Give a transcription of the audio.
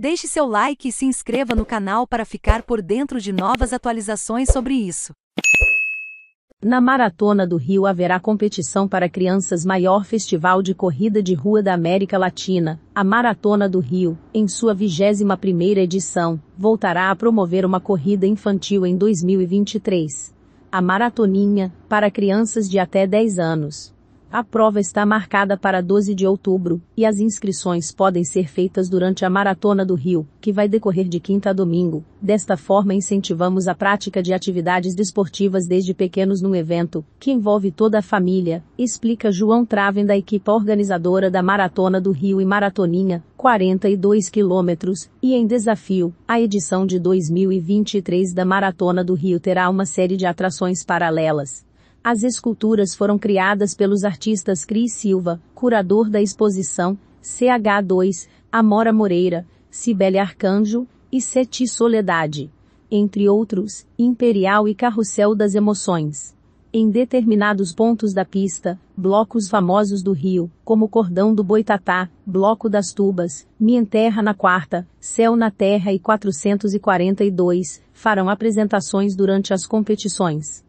Deixe seu like e se inscreva no canal para ficar por dentro de novas atualizações sobre isso. Na Maratona do Rio haverá competição para crianças maior festival de corrida de rua da América Latina. A Maratona do Rio, em sua 21ª edição, voltará a promover uma corrida infantil em 2023. A Maratoninha, para crianças de até 10 anos. A prova está marcada para 12 de outubro, e as inscrições podem ser feitas durante a Maratona do Rio, que vai decorrer de quinta a domingo. Desta forma, incentivamos a prática de atividades desportivas desde pequenos num evento, que envolve toda a família, explica João Traven da equipe organizadora da Maratona do Rio e Maratoninha, 42 quilômetros, e em desafio, a edição de 2023 da Maratona do Rio terá uma série de atrações paralelas as esculturas foram criadas pelos artistas Cris Silva, curador da exposição, CH2, Amora Moreira, Cibele Arcanjo e Seti Soledade. Entre outros, Imperial e Carrossel das Emoções. Em determinados pontos da pista, blocos famosos do Rio, como Cordão do Boitatá, Bloco das Tubas, Minha Terra na Quarta, Céu na Terra e 442, farão apresentações durante as competições.